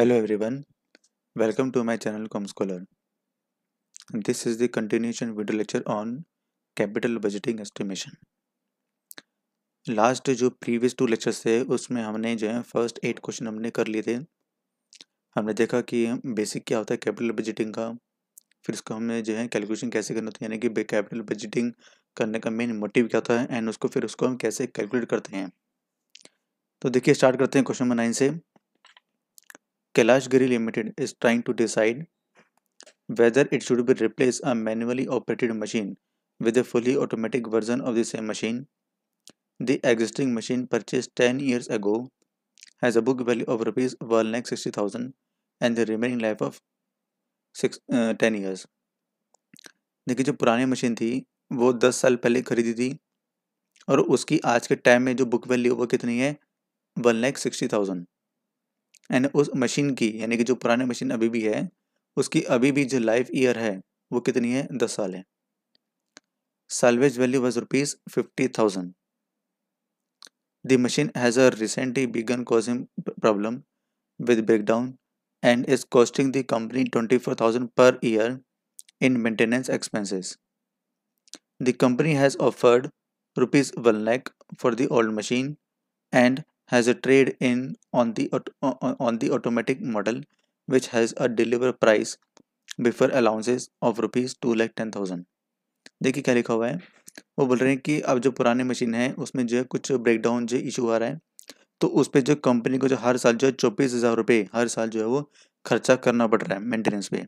Hello Hello everyone, welcome to my channel ComScholar. This is the continuation video lecture on capital budgeting estimation. Last जो previous two lectures थे उसमें हमने जो है first eight question हमने कर लिए थे हमने देखा कि बेसिक क्या होता है कैपिटल बजटिंग का फिर उसको हमने जो है कैलकुलेशन कैसे करना होता है यानी कि कैपिटल बजटिंग करने का मेन मोटिव क्या होता है एंड उसको फिर उसको हम कैसे कैलकुलेट करते हैं तो देखिए स्टार्ट करते हैं क्वेश्चन नंबर नाइन से Kailash Giri Limited is trying to decide whether it should be replace a manually operated machine with a fully automatic version of the same machine. The existing machine purchased 10 years ago has a book value of rupees 160000 and the remaining life of six ten years देखिए जो पुरानी machine थी वो 10 साल पहले खरीदी थी और उसकी आज के टाइम में जो बुक वैल्यू वो कितनी है वन लैख सिक्सटी एंड उस मशीन की यानी कि जो पुराने मशीन अभी भी है उसकी अभी भी जो लाइफ ईयर है वो कितनी है दस साल है salvage value was rupees fifty thousand the machine has recently began causing problem with break down and is costing the company twenty four thousand per year in maintenance expenses the has offered rupees one lakh for the old machine and has a trade in on the on the automatic model which has a deliver price before allowances of rupees two lakh ten thousand देखिए क्या लिखा हुआ है वो बोल रहे हैं कि अब जो पुराने मशीन है उसमें जो है कुछ ब्रेकडाउन जो इशू आ रहा है तो उस पर जो कंपनी को जो हर साल जो है चौबीस हज़ार रुपये हर साल जो है वो खर्चा करना पड़ रहा है मेंटेनेंस पे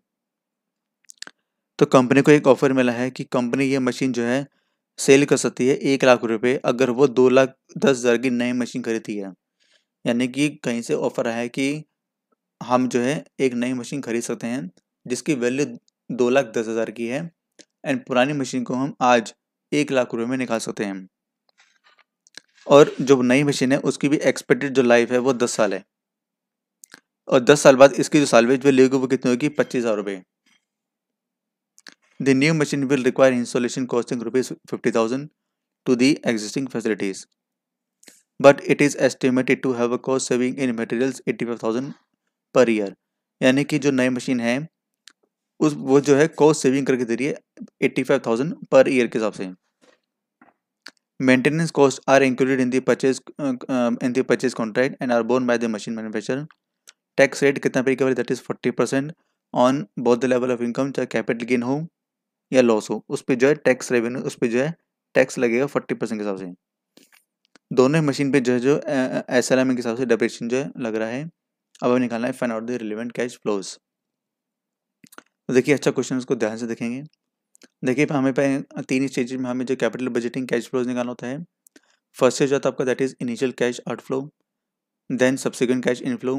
तो कंपनी को एक ऑफर मिला है कि कंपनी ये मशीन जो है सेल कर सकती है एक लाख रुपए अगर वो दो लाख दस हज़ार की नई मशीन खरीदती है यानी कि कहीं से ऑफर आया है कि हम जो है एक नई मशीन खरीद सकते हैं जिसकी वैल्यू दो लाख दस हज़ार की है एंड पुरानी मशीन को हम आज एक लाख रुपए में निकाल सकते हैं और जो नई मशीन है उसकी भी एक्सपेक्टेड जो लाइफ है वो दस साल है और दस साल बाद इसकी जो सालवेज वैल्यू होगी वो कितनी होगी पच्चीस हज़ार रुपये The new machine will require installation costing rupees 50,000 to the existing facilities. But it is estimated to have a cost saving in materials 85,000 per year. यानी कि जो नई मशीन है उस वो जो है कॉस्ट सेविंग करके दे रही है eighty five thousand per year के हिसाब से maintenance cost are included in the in the contract and are borne by the machine manufacture tax rate कितना पे cover that is forty percent on both the level of income चाहे capital gain हो या loss हो उस पर जो है टैक्स रेवेन्यू उस पर जो है टैक्स लगेगा फोर्टी परसेंट के हिसाब से दोनों मशीन पे जो है जो एस एल एम के हिसाब से डेप्रेशन जो है लग रहा है अब हमें निकालना है find out the relevant cash flows देखिए अच्छा क्वेश्चन उसको ध्यान से देखेंगे देखिए हमें तीन स्टेज में हमें जो कैपिटल बजटिंग कैश फ्लोज निकालना होता है फर्स्ट स्टेज होता आपका that is initial cash outflow then subsequent cash inflow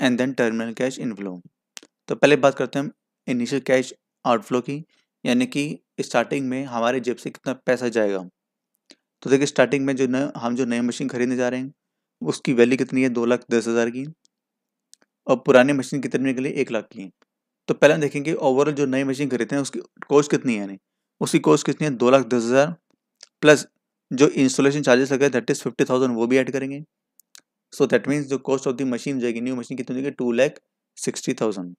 and then terminal cash inflow तो पहले बात करते हैं हम इनिशियल कैश आउटफ्लो की यानी कि स्टार्टिंग में हमारे जेब से कितना पैसा जाएगा तो देखिए स्टार्टिंग में जो न हम जो नई मशीन खरीदने जा रहे हैं उसकी वैल्यू कितनी है दो लाख दस हज़ार की और पुराने मशीन कितने के लिए एक लाख की है तो पहले हम देखेंगे ओवरऑल जो नई मशीन खरीदते हैं उसकी कॉस्ट कितनी है यानी उसकी कॉस्ट कितनी है दो लाख दस हज़ार प्लस जो इंस्टॉलेशन चार्जेस लगे दैट इज़ फिफ्टी थाउजेंड वो भी ऐड करेंगे सो दैट मीन्स जो कॉस्ट ऑफ द मशीन जाएगी न्यू मशीन कितनी जाएगी टू लैख सिक्सटी थाउजेंड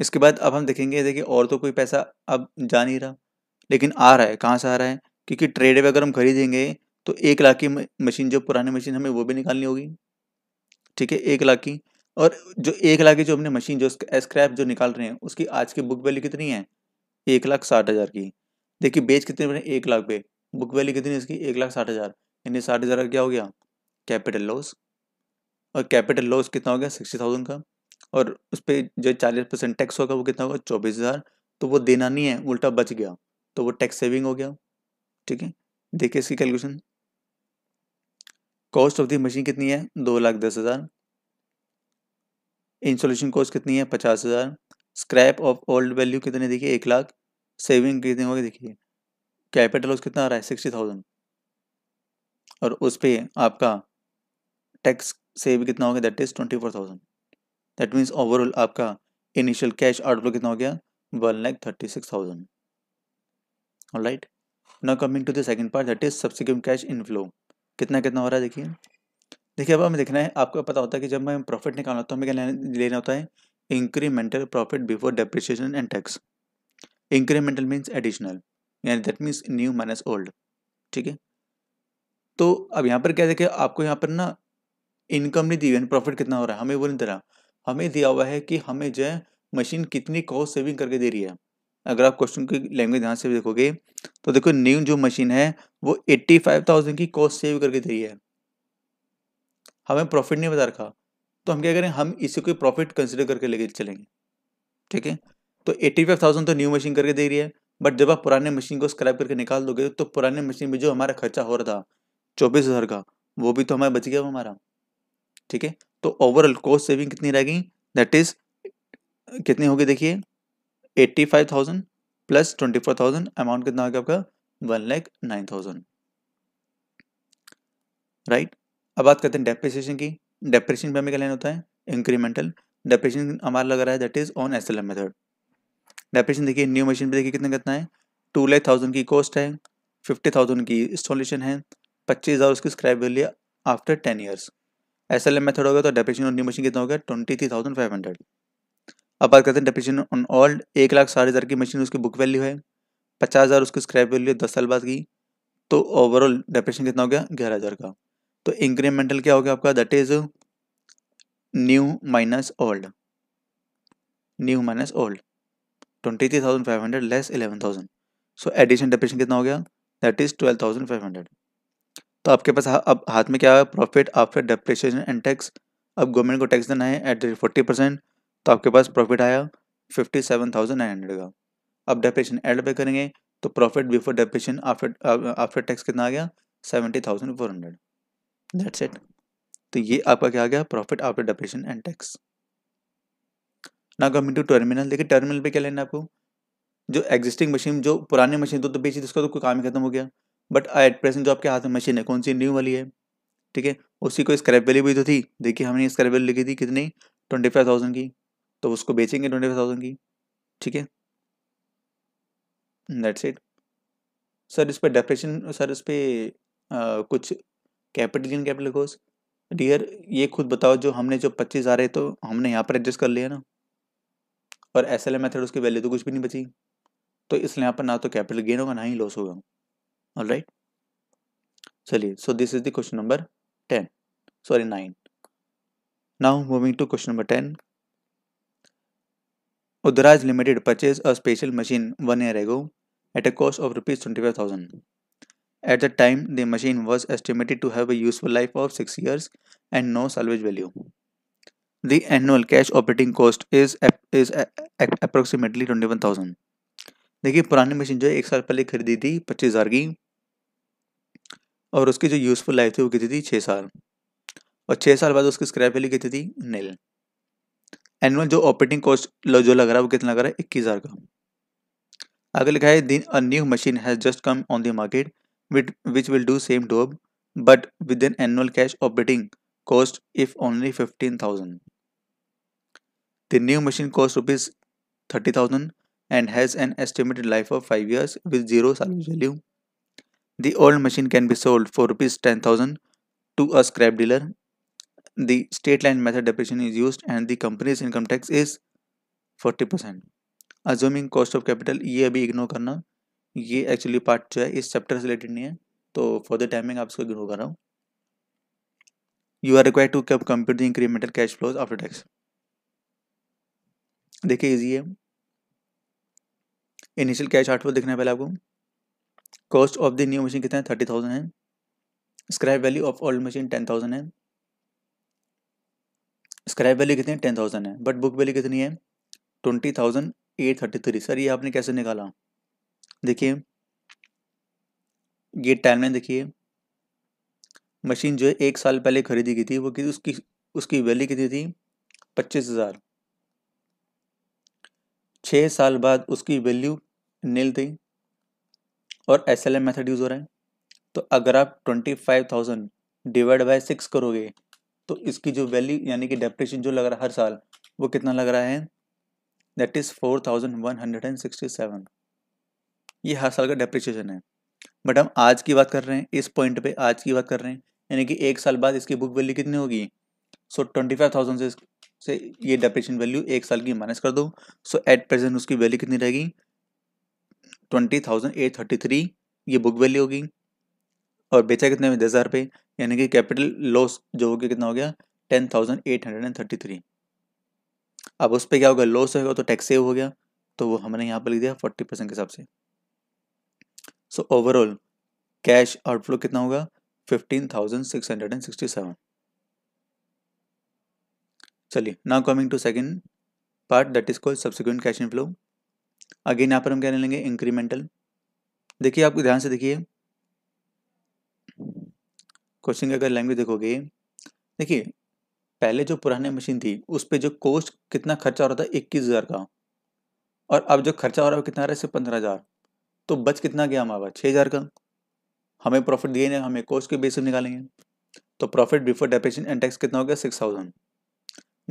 इसके बाद अब हम देखेंगे देखिए और तो कोई पैसा अब जा नहीं रहा लेकिन आ रहा है कहाँ से आ रहा है क्योंकि ट्रेड पर अगर हम खरीदेंगे तो एक लाख की मशीन जो पुरानी मशीन हमें वो भी निकालनी होगी ठीक है एक लाख की और जो एक लाख की जो हमने मशीन जो स्क्रैप जो निकाल रहे हैं उसकी आज की बुक वैल्यू कितनी है एक लाख साठ हज़ार की देखिए बेच कितने बने एक लाख पे बुक वैल्यू कितनी है इसकी एक लाख साठ हज़ार यानी साठ हज़ार का क्या हो गया कैपिटल लॉस और कैपिटल लॉस कितना हो गया सिक्सटी थाउजेंड का और उस पर जो चालीस परसेंट टैक्स होगा वो कितना होगा चौबीस हज़ार तो वो देना नहीं है उल्टा बच गया तो वो टैक्स सेविंग हो गया ठीक है देखिए इसकी calculation cost of the machine कितनी है दो लाख दस हज़ार इंस्टॉलेशन कॉस्ट कितनी है पचास हज़ार स्क्रैप ऑफ ओल्ड वैल्यू कितने देखिए एक लाख सेविंग कितनी होगी देखिए कैपिटल उस कितना आ रहा है सिक्सटी थाउजेंड और उस पर आपका टैक्स सेव कितना होगा that is twenty four thousand that means overall आपका इनिशियल कैश आउटफ्लो कितना हो गया one lakh thirty six thousand all right now coming to the second part that is subsequent cash inflow कितना कितना हो रहा है देखिए देखिए अब हमें देखना है आपको पता होता है कि जब मैं प्रॉफिट निकालना होता हूँ हमें क्या लेना होता है incremental profit before depreciation and tax incremental means additional यानी that means new minus old ठीक है तो अब यहाँ पर क्या देखिए आपको यहाँ पर ना इनकम नहीं दी गई प्रॉफिट कितना हो रहा है हमें वो नहीं दे रहा हमें दिया हुआ है कि हमें जो है मशीन कितनी कॉस्ट सेविंग करके दे रही है अगर आप क्वेश्चन की लैंग्वेज यहाँ से देखोगे तो देखो न्यू जो मशीन है वो एट्टी फाइव थाउजेंड की कॉस्ट सेव करके दे रही है हमें प्रॉफिट नहीं बता रखा तो हम क्या करें हम इसी को प्रॉफिट कंसिडर करके लेके चलेंगे ठीक है तो एट्टी फाइव थाउजेंड तो न्यू मशीन करके दे रही है बट जब आप पुराने मशीन को स्क्रैप करके निकाल दोगे तो पुराने मशीन में जो हमारा खर्चा हो रहा था चौबीस हज़ार का वो भी तो हमारा बच गया हमारा ठीक है तो ओवरऑल कॉस्ट सेविंग कितनी रह गई दैट इज कितनी होगी देखिए eighty five thousand plus twenty four thousand amount कितना हो गया आपका one lakh nine thousand right अब बात करते हैं डेप्रिसिएशन की डेप्रिसिएशन पे हमें क्या लेना होता है इंक्रीमेंटल डेप्रिसिएशन हमारा लग रहा है that is on S L M method depreciation देखिए न्यू मशीन पे देखिए कितना कितना है टू लैख थाउजेंड की कॉस्ट है फिफ्टी थाउजेंड की इंस्टॉलेशन है पच्चीस हज़ार उसकी scrap value after ten years S L M method हो गया तो डेप्रेशन ऑन न्यू मशीन कितना हो गया twenty three thousand five hundred अब बात करते हैं डेप्रेशन ऑन ओल्ड एक लाख साठ हज़ार की मशीन उसकी बुक वैल्यू है पचास हज़ार उसकी स्क्रैप वैल्यू है दस साल बाद की तो ओवरऑल डेप्रेशन कितना हो गया ग्यारह हज़ार का तो इंक्रीमेंटल क्या हो गया आपका that is new minus old new minus old twenty three thousand five hundred less eleven thousand so addition depreciation कितना हो गया that is twelve thousand five hundred तो आपके पास अब हाथ में क्या है profit after depreciation and tax अब गवर्नमेंट को टैक्स देना है एट फोर्टी परसेंट तो आपके पास प्रॉफिट आया fifty seven thousand nine hundred का अब डेप्रेशन एड पे करेंगे तो profit before depreciation after tax कितना आ गया seventy thousand four hundred that's it तो ये आपका क्या आ गया profit after depreciation and tax ना कमिंग टू टर्मिनल देखिए टर्मिनल पे क्या लेना आपको जो एग्जिस्टिंग मशीन जो पुरानी मशीन तो, तो बेची थी उसका तो कोई काम ही खत्म हो गया बट एट प्रेजेंट जो आपके हाथ में मशीन है कौन सी न्यू वाली है ठीक है उसी को स्क्रैप वैल्यू भी तो थी देखिए हमने स्क्रैप वैल्यू लिखी थी कितनी ट्वेंटी फाइव थाउजेंड की तो उसको बेचेंगे ट्वेंटी फाइव थाउजेंड की ठीक है दैट्स इट सर इस पर डेप्रेशन सर इस पर कुछ कैपिटल इन कैपिटल कोस डियर ये खुद बताओ जो हमने जो पच्चीस आ रहे तो हमने यहाँ पर एडजस्ट कर लिया ना और एस एल मैथड उसकी वैल्यू तो कुछ भी नहीं बची तो इसलिए यहाँ पर ना तो कैपिटल गेन होगा ना ही लॉस होगा all right so this is the question number 10 sorry 9 now moving to question number 10 Udaraj Limited purchased a special machine one year ago at a cost of rupees 25,000. At the time, the machine was estimated to have a useful life of 6 years and no salvage value. The annual cash operating cost is, is approximately 21,000. देखिए पुरानी machine जो है एक साल पहले खरीदी थी पच्चीस हज़ार की और उसकी जो यूज़फुल लाइफ थी वो कितनी थी छः साल और छः साल बाद उसकी स्क्रैप वैल्यू कितनी थी नील एनुअल जो ऑपरेटिंग कॉस्ट जो लग रहा है वो कितना लग रहा है इक्कीस हज़ार का आगे लिखा है दिन a new machine has just come on the market with which will do same job but with an annual cash operating cost if only fifteen thousand the new machine cost rupees thirty thousand and has an estimated life of 5 years with zero salvage value. The old machine can be sold for rupees 10,000 to a scrap dealer. The straight line method depreciation is used and the company's income tax is 40%. Assuming cost of capital ये अभी ignore करना ये actually part जो है इस chapter से related नहीं है तो for the timing आप इसको ignore कर रहा हूँ You are required to compute the incremental cash flows after tax देखिए easy है इनिशियल कैश पर दिखना है पहले आपको cost of the new machine कितना है थर्टी थाउजेंड है scrap value of old machine ten thousand है स्क्रैप वैल्यू कितनी है टेन थाउजेंड है बट बुक वैल्यू कितनी है twenty thousand eight thirty three sir ये आपने कैसे निकाला देखिए ये में देखिए मशीन जो है एक साल पहले खरीदी गई थी वो कि उसकी उसकी वैल्यू कितनी थी पच्चीस हज़ार छः साल बाद उसकी वैल्यू नील दें और S L M method use हो रहा है तो अगर आप twenty five thousand divide by six करोगे तो इसकी जो वैल्यू यानी कि डेप्रेशन जो लग रहा है हर साल वो कितना लग रहा है that is four thousand one hundred and sixty seven ये हर साल का डेप्रिसिएशन है बट हम आज की बात कर रहे हैं इस पॉइंट पे आज की बात कर रहे हैं यानी कि एक साल बाद इसकी बुक वैल्यू कितनी होगी सो ट्वेंटी फाइव थाउजेंड से ये डेप्रेशन वैल्यू एक साल की माइनस कर दो सो एट प्रेजेंट उसकी वैल्यू कितनी रहेगी twenty thousand eight thirty three ये बुक वैल्यू होगी और बेचा कितने में दस हज़ार रुपये यानी कि कैपिटल लॉस जो हो गया कितना हो गया ten thousand eight hundred and thirty three अब उस पर क्या होगा लॉस होगा तो टैक्स सेव हो गया तो वो हमने यहाँ पर लिख दिया फोर्टी परसेंट के हिसाब से सो ओवरऑल कैश आउटफ्लो कितना होगा fifteen thousand six hundred and sixty seven चलिए now coming to second part that is called subsequent cash inflow again यहाँ पर हम क्या लेंगे इंक्रीमेंटल देखिए आप ध्यान से देखिए क्वेश्चन की अगर लैंग्वेज देखोगे देखिए पहले जो पुराने मशीन थी उस पर जो कोस्ट कितना खर्चा हो रहा था इक्कीस हज़ार का और अब जो खर्चा हो रहा है कितना रहा है सिर्फ पंद्रह हज़ार तो बच कितना गया हमारा छः हज़ार का हमें प्रॉफिट दिए ना हमें कोस्ट के बेस पर निकालेंगे तो profit before depreciation and tax कितना हो गया सिक्स थाउजेंड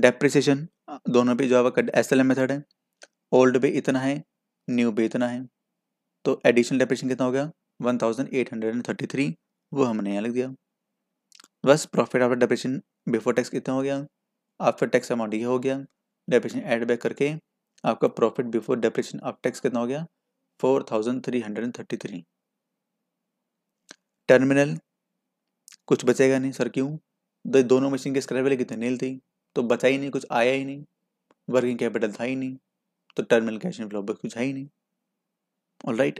डेप्रिसिएशन दोनों पे जो है एस एल एम मेथड है ओल्ड भी इतना है न्यू भी इतना है तो एडिशन डेप्रेशन कितना हो गया one thousand eight hundred and thirty three वो हमने यहाँ लिख दिया बस profit after depreciation before tax कितना हो गया आफ्टर टैक्स अमाउंट ये हो गया डेप्रेशन एड बैक करके आपका profit before depreciation after tax कितना हो गया four thousand three hundred and thirty three terminal कुछ बचेगा नहीं सर क्यों दो तो दोनों मशीन के स्क्रैप वाले कितने नील थी तो बचा ही नहीं कुछ आया ही नहीं वर्किंग कैपिटल था ही नहीं तो टर्मिनल कैश इनफ्लो पर कुछ है ही नहीं ऑल राइट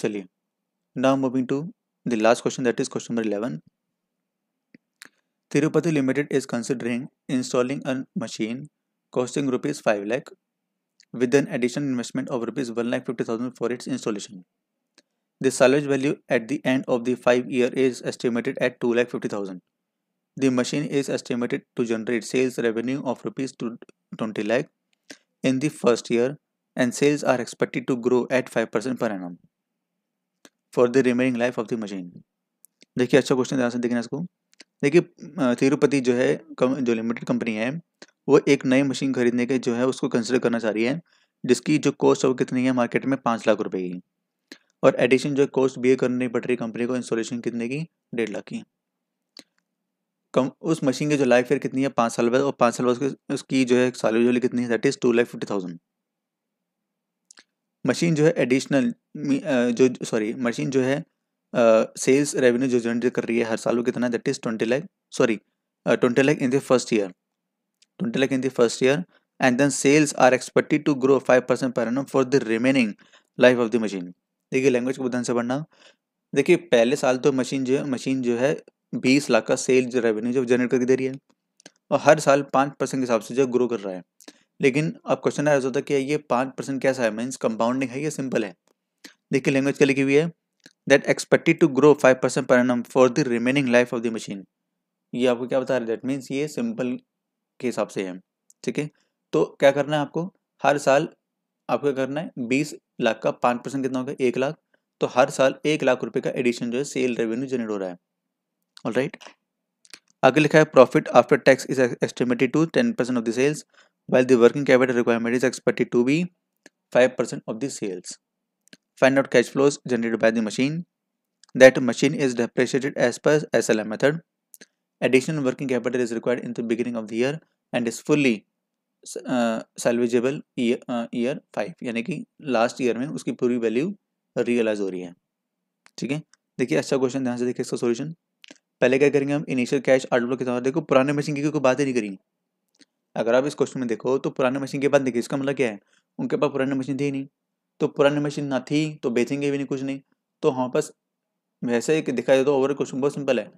चलिए now moving to the last question that is question number eleven Tirupati limited is considering installing a machine costing rupees five lakh with an additional investment of rupees one lakh fifty thousand for its installation the salvage value at the end of the five year is estimated at two lakh fifty thousand the machine is estimated to generate sales revenue of rupees to twenty lakh in the first year and sales are expected to grow at 5% per annum for the remaining life of the machine. देखिए अच्छा question ध्यान से देखना इसको देखिए तिरुपति जो है कम, जो लिमिटेड कंपनी है वो एक नई मशीन खरीदने के जो है उसको कंसिडर करना चाह रही है जिसकी जो कॉस्ट है वो कितनी है मार्केट में पाँच लाख रुपए की और एडिशन जो कॉस्ट बियर करनी पड़ रही कंपनी को इंस्टॉलेशन कितने की डेढ़ लाख की कम उस मशीन की जो लाइफ फेयर कितनी है पाँच साल बाद और पाँच साल बाद उसकी, जो है सालवी वैल्यू कितनी है that is two lakh fifty thousand machine जो है एडिशनल जो सॉरी मशीन जो है सेल्स uh, रेवेन्यू जो जनरेट कर रही है हर साल वो कितना है that is twenty lakh sorry twenty lakh in the first year twenty lakh in the first year and then sales are expected to grow five percent per annum for the remaining life of the machine देखिए language को बुधन से पढ़ना देखिए पहले साल तो machine जो है मशीन जो है बीस लाख का सेल रेवेन्यू जो जनरेट करके दे रही है और हर साल पाँच परसेंट के हिसाब से जो ग्रो कर रहा है लेकिन अब क्वेश्चन आया होता है कि ये पाँच परसेंट कैसा है मीन्स कंपाउंडिंग है या सिंपल है देखिए लैंग्वेज क्या लिखी हुई है that expected to grow five percent per annum for the remaining life of the machine ये आपको क्या बता रहे दैट मीन्स ये सिंपल के हिसाब से है ठीक है तो क्या करना है आपको हर साल आपको क्या करना है बीस लाख का पाँच परसेंट कितना होगा एक लाख तो हर साल एक लाख रुपए का एडिशन जो है सेल रेवेन्यू जनरेट हो रहा है ऑल राइट आगे लिखा है profit after tax is estimated to ten percent of the sales well the working capital requirement is expected to be five percent of the sales find out cash flows generated by the machine that machine is depreciated as per S L M method additional working capital is required in the beginning of the year and is fully year, year five uh, uh, यानी कि last year में उसकी पूरी value realise हो रही है ठीक है देखिए अच्छा क्वेश्चन ध्यान से देखिए इसका सॉल्यूशन पहले क्या करेंगे हम इनिशियल कैश आउटफ्लो के साथ देखो पुराने मशीन की कोई बात ही नहीं करेंगे अगर आप इस क्वेश्चन में देखो तो पुराने मशीन के बाद देखिए इसका मतलब क्या है उनके पास पुराने मशीन थी नहीं तो पुराने मशीन ना थी तो बेचेंगे भी नहीं कुछ नहीं तो हमारे पास वैसे एक दिखाई दे तो ओवर क्वेश्चन बहुत सिंपल है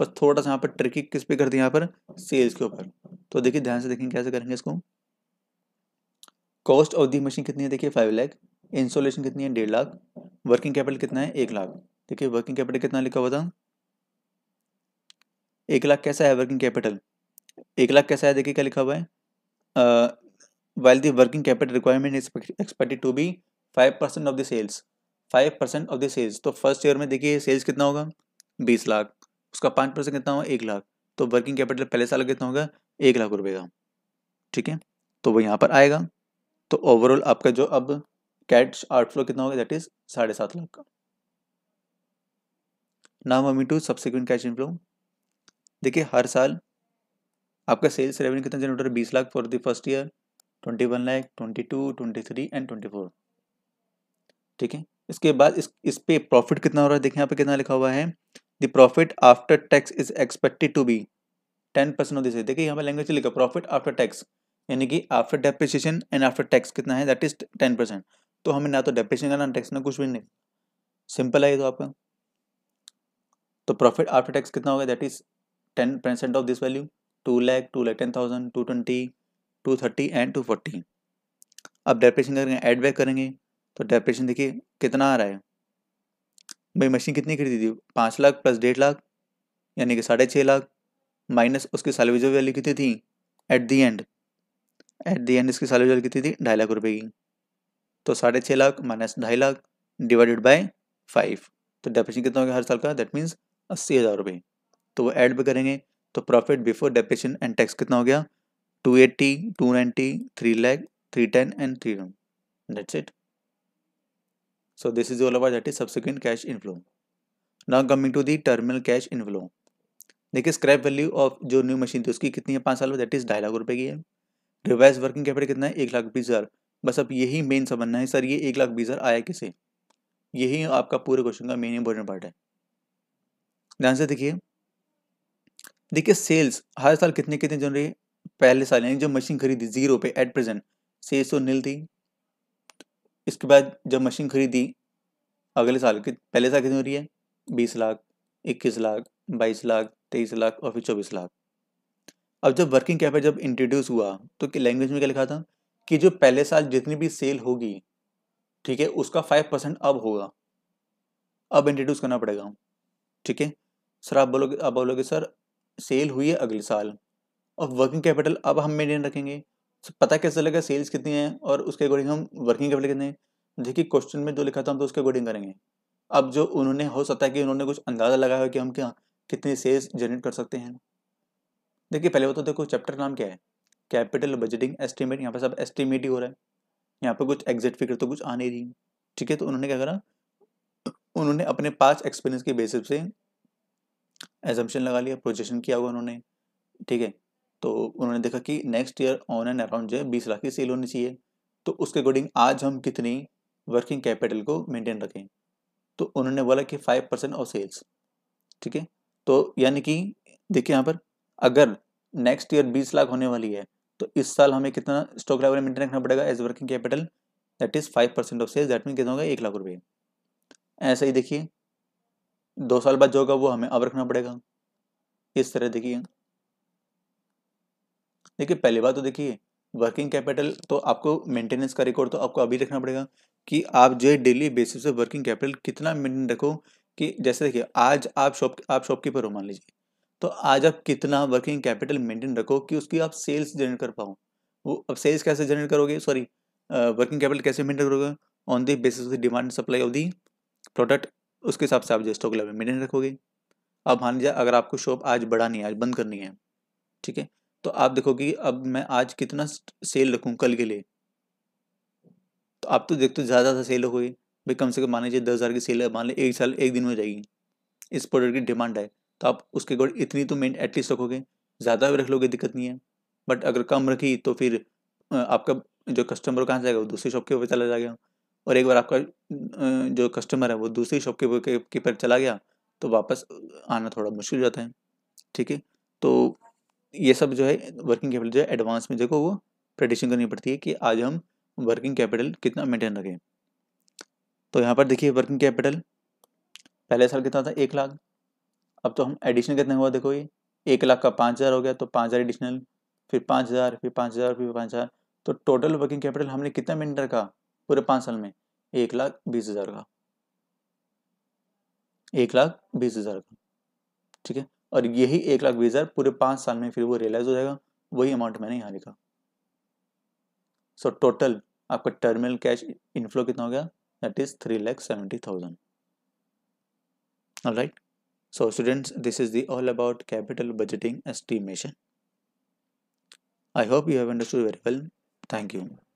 बस थोड़ा सा यहाँ पर ट्रिकी किस पे कर दी यहाँ पर सेल्स के ऊपर तो देखिए ध्यान से देखेंगे कैसे करेंगे इसको कॉस्ट ऑफ दी मशीन कितनी है देखिए फाइव लैख इंस्टॉलेशन कितनी है डेढ़ लाख वर्किंग कैपिटल कितना है एक लाख देखिए वर्किंग कैपिटल कितना लिखा हुआ था एक लाख कैसा है वर्किंग कैपिटल एक लाख कैसा है देखिए क्या लिखा हुआ है well the working capital requirement is expected to be five percent of the sales five percent of the sales तो फर्स्ट ईयर में देखिए सेल्स कितना होगा बीस लाख उसका पाँच परसेंट कितना होगा एक लाख तो वर्किंग कैपिटल पहले साल कितना होगा एक लाख रुपये का ठीक है तो वो यहाँ पर आएगा तो ओवरऑल आपका जो अब कैश आउटफ्लो कितना होगा दैट इज साढ़े सात लाख का नाउ ममी टू सब्सिक्वेंट कैश इनफ्लो देखिए हर साल आपका सेल्स रेवेन्यू कितना जनरेट हो है बीस लाख for the first year twenty one lakh twenty two twenty three and twenty four ठीक है इसके बाद इस इस पे प्रॉफिट कितना हो रहा है देखिए यहाँ पे कितना लिखा हुआ है the profit after tax is expected to be ten percent of this देखिए यहाँ पे लैंग्वेज लिखा प्रॉफिट आफ्टर टैक्स यानी कि after depreciation and after tax कितना है दैट इज टेन परसेंट तो हमें ना तो डेप्रिसिएशन करना टैक्स ना कुछ भी नहीं सिंपल है ये तो आपका तो प्रॉफिट आफ्टर टैक्स कितना होगा that is ten percent of this value two this two 2 ten thousand two twenty two thirty and two forty अब डेप्रेशन करेंगे एड बैक करेंगे तो डेप्रेशन देखिए कितना आ रहा है भाई मशीन कितनी खरीदी थी पाँच लाख प्लस डेढ़ लाख यानी कि साढ़े छः लाख माइनस उसकी सैलरी जो वैल्यू कितनी थी at the end at the end इसकी सैलरी जो कितनी थी ढाई लाख रुपए की तो साढ़े छः लाख माइनस ढाई लाख डिवाइडेड बाय फाइव तो डेप्रेशन कितना हो गया हर साल का दैट मीन्स अस्सी हज़ार रुपये तो वो ऐड भी करेंगे तो profit before depreciation and tax कितना हो गया two eighty two ninety three lakh three ten and three that's it so this is all about that is subsequent cash inflow now coming to the terminal cash inflow देखिए scrap value of जो new machine थी उसकी कितनी है पाँच साल में that is ढाई लाख रुपये की है रिवाइज वर्किंग कैपिटल कितना है एक लाख बीस हज़ार बस अब यही मेन समझना है सर ये एक लाख बीस हज़ार आया किसे यही आपका पूरे क्वेश्चन का मेन इंपॉर्टेंट पार्ट है ध्यान से देखिए देखिए सेल्स हर साल कितने कितने जन रही पहले साल यानी जब मशीन खरीदी जीरो पे एट प्रेजेंट सेल्स तो नील थी इसके बाद जब मशीन खरीदी अगले साल के पहले साल कितनी हो रही है बीस लाख इक्कीस लाख बाईस लाख तेईस लाख और फिर चौबीस लाख अब जब वर्किंग कैपिटल जब इंट्रोड्यूस हुआ तो लैंग्वेज में क्या लिखा था कि जो पहले साल जितनी भी सेल होगी ठीक है उसका फाइव परसेंट अब होगा अब इंट्रोड्यूस करना पड़ेगा ठीक है सर आप बोलोगे आप बोलोगे सर सेल हुई है अगले साल और वर्किंग कैपिटल अब हम मेंटेन रखेंगे तो पता कैसे लगा सेल्स कितनी है और उसके अकॉर्डिंग हम वर्किंग कैपिटल कितने देखिए क्वेश्चन में जो लिखा था हम तो उसके अकॉर्डिंग करेंगे अब जो उन्होंने हो सकता है कि उन्होंने कुछ अंदाज़ा लगाया हो कि हम क्या कितने सेल्स जनरेट कर सकते हैं देखिए पहले बताओ देखो चैप्टर नाम क्या है कैपिटल बजटिंग एस्टिमेट यहाँ पर सब एस्टिमेट ही हो रहा है यहाँ पर कुछ एग्जैक्ट फिगर तो कुछ आ नहीं रही ठीक है तो उन्होंने क्या करा उन्होंने अपने पास एक्सपीरियंस के बेसिस से एजम्पन लगा लिया प्रोजेक्शन किया हुआ उन्होंने ठीक है तो उन्होंने देखा कि next year on and around जो है बीस लाख की सेल होनी चाहिए तो उसके अकॉर्डिंग आज हम कितनी वर्किंग कैपिटल को मेंटेन रखें तो उन्होंने बोला कि फाइव परसेंट ऑफ सेल्स ठीक है तो यानी कि देखिए यहाँ पर अगर नेक्स्ट ईयर बीस लाख होने वाली है तो इस साल हमें कितना स्टॉक लेवल मेंटेन रखना पड़ेगा as working capital that is five percent of sales that mean कितना होगा एक लाख रुपये ऐसा ही देखिए दो साल बाद जो होगा वो हमें अब रखना पड़ेगा इस तरह देखिए देखिए पहली बात तो देखिए वर्किंग कैपिटल तो आपको मेंटेनेंस का रिकॉर्ड तो आपको अभी रखना पड़ेगा कि आप जो है डेली बेसिस पे वर्किंग कैपिटल कितना मेंटेन रखो कि जैसे देखिए आज आप शॉप आप शॉपकीपर हो मान लीजिए तो आज आप कितना वर्किंग कैपिटल मेंटेन रखो कि उसकी आप सेल्स जनरेट कर पाओ वो अब सेल्स कैसे जनरेट करोगे सॉरी वर्किंग कैपिटल कैसे मेंटेन करोगे on the basis of the demand supply of the product उसके हिसाब से आप जो स्टॉक लेवल मेंटेन रखोगे अब मान लीजिए अगर आपको शॉप आज बढ़ानी है आज बंद करनी है ठीक है तो आप देखोगे अब मैं आज कितना सेल रखूँ कल के लिए तो आप तो देखते हो ज़्यादा सेल हो गई भाई कम से कम मान लीजिए दस हज़ार की सेल मान लीजिए एक साल एक दिन में हो जाएगी इस प्रोडक्ट की डिमांड है तो आप उसके अकॉर्डिंग इतनी तो मेन एटलीस्ट रखोगे ज़्यादा भी रख लोगे दिक्कत नहीं है बट अगर कम रखी तो फिर आपका जो कस्टमर कहाँ जाएगा वो दूसरी शॉप के ऊपर चला जाएगा और एक बार आपका जो कस्टमर है वो दूसरी शॉप के, कीपर चला गया तो वापस आना थोड़ा मुश्किल हो जाता है ठीक है तो ये सब जो है वर्किंग कैपिटल जो है एडवांस में देखो वो प्रडिशन करनी पड़ती है कि आज हम वर्किंग कैपिटल कितना मेंटेन रखें तो यहाँ पर देखिए वर्किंग कैपिटल पहले साल कितना था एक लाख अब तो हम एडिशनल कितना हुआ देखो ये एक लाख का पाँच हज़ार हो गया तो पाँच हज़ार एडिशनल फिर पाँच हज़ार फिर पाँच हज़ार फिर पाँच हज़ार तो टोटल वर्किंग कैपिटल हमने कितना मेंटेन रखा पूरे पांच साल में एक लाख बीस हज़ार का एक लाख बीस हज़ार का ठीक है और यही एक लाख बीस हज़ार पूरे पांच साल में फिर वो रियलाइज हो जाएगा वही अमाउंट मैंने यहां लिखा सो so, टोटल आपका टर्मिनल कैश इनफ्लो कितना हो गया that is three lakh seventy thousand right so students this is the all about capital budgeting estimation I hope you have understood very well thank you